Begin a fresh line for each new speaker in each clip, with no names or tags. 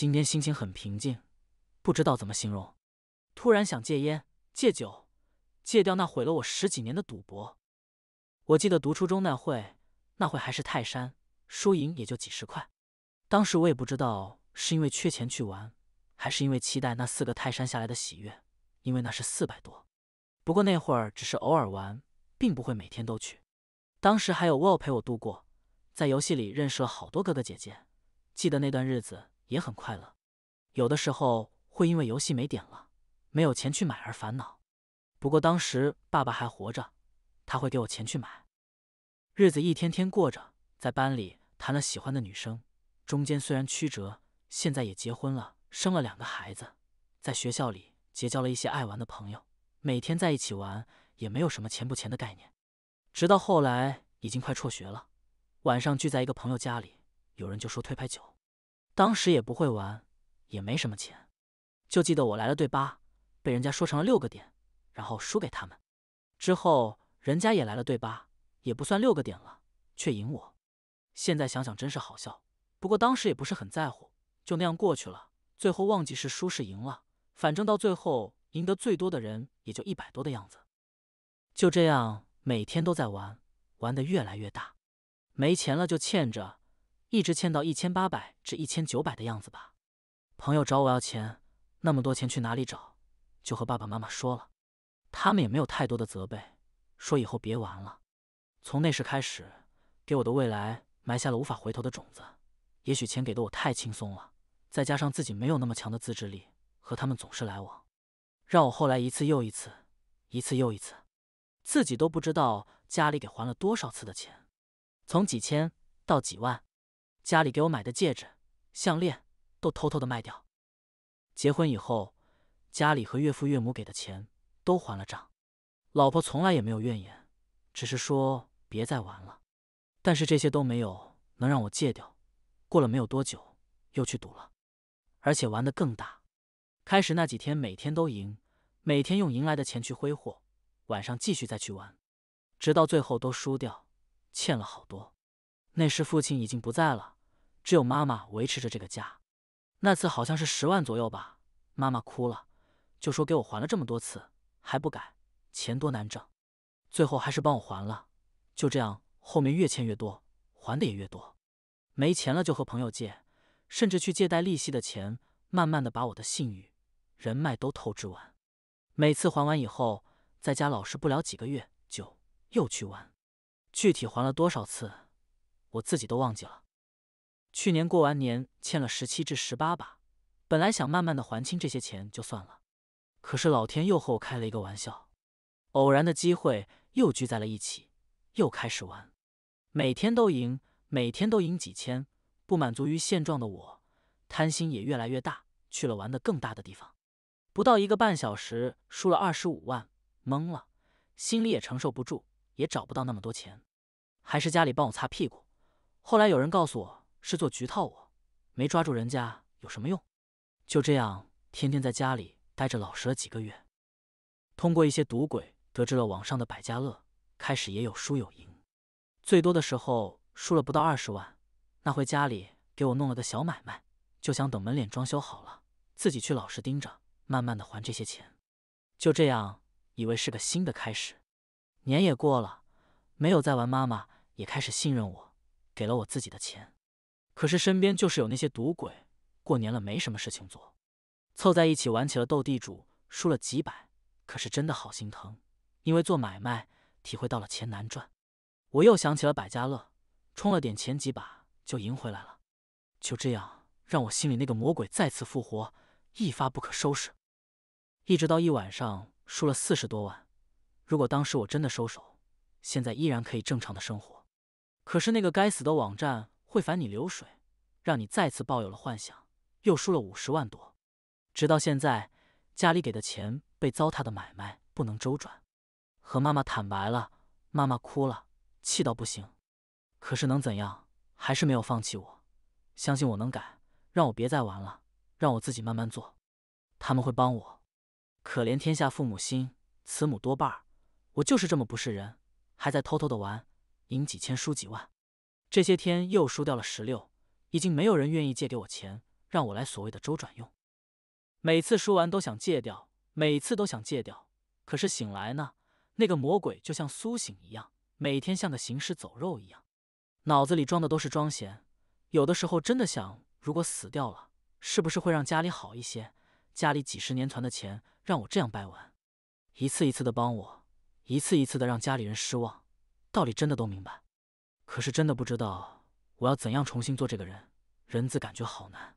今天心情很平静，不知道怎么形容。突然想戒烟、戒酒、戒掉那毁了我十几年的赌博。我记得读初中那会，那会还是泰山，输赢也就几十块。当时我也不知道是因为缺钱去玩，还是因为期待那四个泰山下来的喜悦，因为那是四百多。不过那会儿只是偶尔玩，并不会每天都去。当时还有 Wall 陪我度过，在游戏里认识了好多哥哥姐姐。记得那段日子。也很快乐，有的时候会因为游戏没点了，没有钱去买而烦恼。不过当时爸爸还活着，他会给我钱去买。日子一天天过着，在班里谈了喜欢的女生，中间虽然曲折，现在也结婚了，生了两个孩子。在学校里结交了一些爱玩的朋友，每天在一起玩，也没有什么钱不钱的概念。直到后来已经快辍学了，晚上聚在一个朋友家里，有人就说推牌九。当时也不会玩，也没什么钱，就记得我来了对八，被人家说成了六个点，然后输给他们。之后人家也来了对八，也不算六个点了，却赢我。现在想想真是好笑，不过当时也不是很在乎，就那样过去了。最后忘记是输是赢了，反正到最后赢得最多的人也就一百多的样子。就这样每天都在玩，玩的越来越大，没钱了就欠着。一直欠到一千八百至一千九百的样子吧。朋友找我要钱，那么多钱去哪里找？就和爸爸妈妈说了，他们也没有太多的责备，说以后别玩了。从那时开始，给我的未来埋下了无法回头的种子。也许钱给的我太轻松了，再加上自己没有那么强的自制力，和他们总是来往，让我后来一次又一次，一次又一次，自己都不知道家里给还了多少次的钱，从几千到几万。家里给我买的戒指、项链都偷偷的卖掉。结婚以后，家里和岳父岳母给的钱都还了账。老婆从来也没有怨言，只是说别再玩了。但是这些都没有能让我戒掉。过了没有多久，又去赌了，而且玩的更大。开始那几天每天都赢，每天用赢来的钱去挥霍，晚上继续再去玩，直到最后都输掉，欠了好多。那时父亲已经不在了，只有妈妈维持着这个家。那次好像是十万左右吧，妈妈哭了，就说给我还了这么多次还不改，钱多难挣。最后还是帮我还了。就这样，后面越欠越多，还的也越多。没钱了就和朋友借，甚至去借贷利息的钱，慢慢的把我的信誉、人脉都透支完。每次还完以后，在家老实不了几个月，就又去玩。具体还了多少次？我自己都忘记了，去年过完年欠了十七至十八吧，本来想慢慢的还清这些钱就算了，可是老天又和我开了一个玩笑，偶然的机会又聚在了一起，又开始玩，每天都赢，每天都赢几千，不满足于现状的我，贪心也越来越大，去了玩的更大的地方，不到一个半小时输了二十五万，懵了，心里也承受不住，也找不到那么多钱，还是家里帮我擦屁股。后来有人告诉我是做局套我，没抓住人家有什么用？就这样天天在家里待着，老实了几个月。通过一些赌鬼得知了网上的百家乐，开始也有输有赢，最多的时候输了不到二十万。那回家里给我弄了个小买卖，就想等门脸装修好了，自己去老实盯着，慢慢的还这些钱。就这样，以为是个新的开始。年也过了，没有再玩，妈妈也开始信任我。给了我自己的钱，可是身边就是有那些赌鬼。过年了没什么事情做，凑在一起玩起了斗地主，输了几百，可是真的好心疼，因为做买卖体会到了钱难赚。我又想起了百家乐，充了点钱几把就赢回来了，就这样让我心里那个魔鬼再次复活，一发不可收拾。一直到一晚上输了四十多万，如果当时我真的收手，现在依然可以正常的生活。可是那个该死的网站会返你流水，让你再次抱有了幻想，又输了五十万多，直到现在家里给的钱被糟蹋的买卖不能周转，和妈妈坦白了，妈妈哭了，气到不行，可是能怎样？还是没有放弃我，相信我能改，让我别再玩了，让我自己慢慢做，他们会帮我。可怜天下父母心，慈母多半儿，我就是这么不是人，还在偷偷的玩。赢几千输几万，这些天又输掉了十六，已经没有人愿意借给我钱，让我来所谓的周转用。每次输完都想戒掉，每次都想戒掉，可是醒来呢，那个魔鬼就像苏醒一样，每天像个行尸走肉一样，脑子里装的都是庄闲。有的时候真的想，如果死掉了，是不是会让家里好一些？家里几十年攒的钱让我这样败完，一次一次的帮我，一次一次的让家里人失望。道理真的都明白，可是真的不知道我要怎样重新做这个人。人字感觉好难。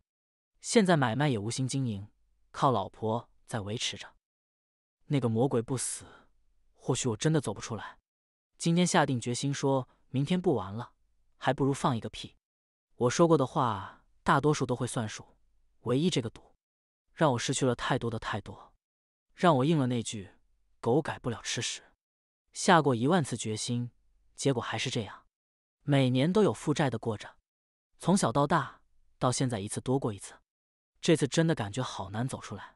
现在买卖也无心经营，靠老婆在维持着。那个魔鬼不死，或许我真的走不出来。今天下定决心说明天不玩了，还不如放一个屁。我说过的话大多数都会算数，唯一这个赌，让我失去了太多的太多，让我应了那句“狗改不了吃屎”。下过一万次决心。结果还是这样，每年都有负债的过着，从小到大，到现在一次多过一次，这次真的感觉好难走出来。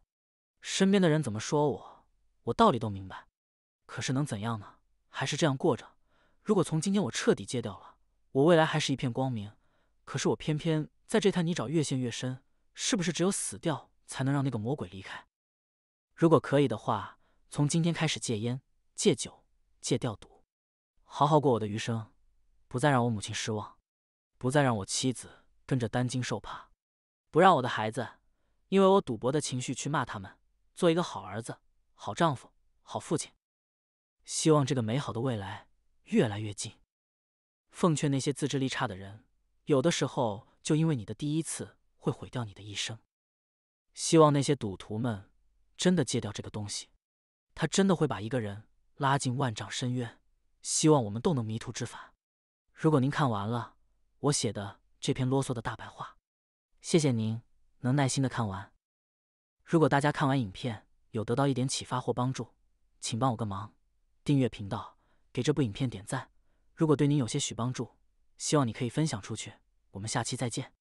身边的人怎么说我，我道理都明白，可是能怎样呢？还是这样过着。如果从今天我彻底戒掉了，我未来还是一片光明。可是我偏偏在这滩泥沼越陷越深，是不是只有死掉才能让那个魔鬼离开？如果可以的话，从今天开始戒烟、戒酒、戒掉赌。好好过我的余生，不再让我母亲失望，不再让我妻子跟着担惊受怕，不让我的孩子因为我赌博的情绪去骂他们，做一个好儿子、好丈夫、好父亲。希望这个美好的未来越来越近。奉劝那些自制力差的人，有的时候就因为你的第一次会毁掉你的一生。希望那些赌徒们真的戒掉这个东西，他真的会把一个人拉进万丈深渊。希望我们都能迷途知返。如果您看完了我写的这篇啰嗦的大白话，谢谢您能耐心的看完。如果大家看完影片有得到一点启发或帮助，请帮我个忙，订阅频道，给这部影片点赞。如果对您有些许帮助，希望你可以分享出去。我们下期再见。